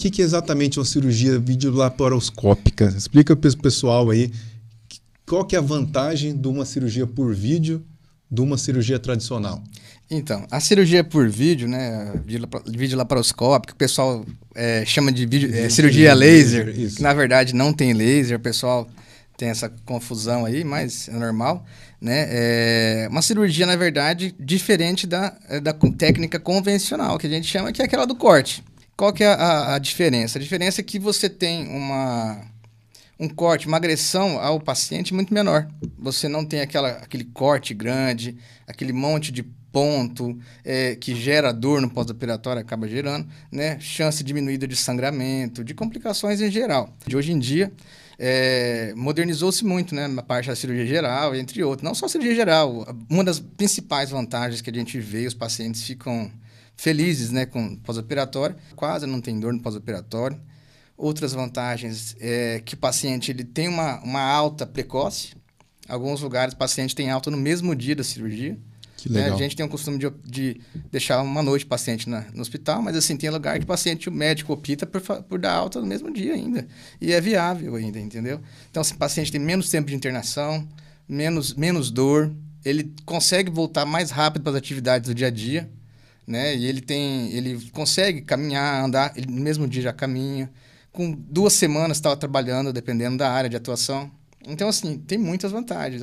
que, que é exatamente uma cirurgia videolaparoscópica? Explica para o pessoal aí qual que é a vantagem de uma cirurgia por vídeo de uma cirurgia tradicional. Então, a cirurgia por vídeo, né, vídeo laparoscópico, o pessoal é, chama de vídeo, é, cirurgia laser, isso. que na verdade não tem laser, o pessoal tem essa confusão aí, mas é normal, né? É uma cirurgia, na verdade, diferente da, é, da técnica convencional, que a gente chama, que é aquela do corte. Qual que é a, a diferença? A diferença é que você tem uma um corte, uma agressão ao paciente muito menor. Você não tem aquela, aquele corte grande, aquele monte de ponto é, que gera dor no pós-operatório, acaba gerando, né? Chance diminuída de sangramento, de complicações em geral. De hoje em dia, é, modernizou-se muito, né? Na parte da cirurgia geral, entre outros. Não só cirurgia geral, uma das principais vantagens que a gente vê, os pacientes ficam felizes né, com pós-operatório, quase não tem dor no pós-operatório. Outras vantagens é que o paciente ele tem uma, uma alta precoce. Alguns lugares o paciente tem alta no mesmo dia da cirurgia. Que né, legal. a gente tem o costume de, de deixar uma noite o paciente na, no hospital, mas assim, tem lugar que o paciente, o médico opta por, por dar alta no mesmo dia ainda. E é viável ainda, entendeu? Então, o paciente tem menos tempo de internação, menos, menos dor, ele consegue voltar mais rápido para as atividades do dia a dia, né? E ele tem, ele consegue caminhar, andar, ele no mesmo dia já caminha. Com duas semanas estava trabalhando, dependendo da área de atuação. Então assim, tem muitas vantagens.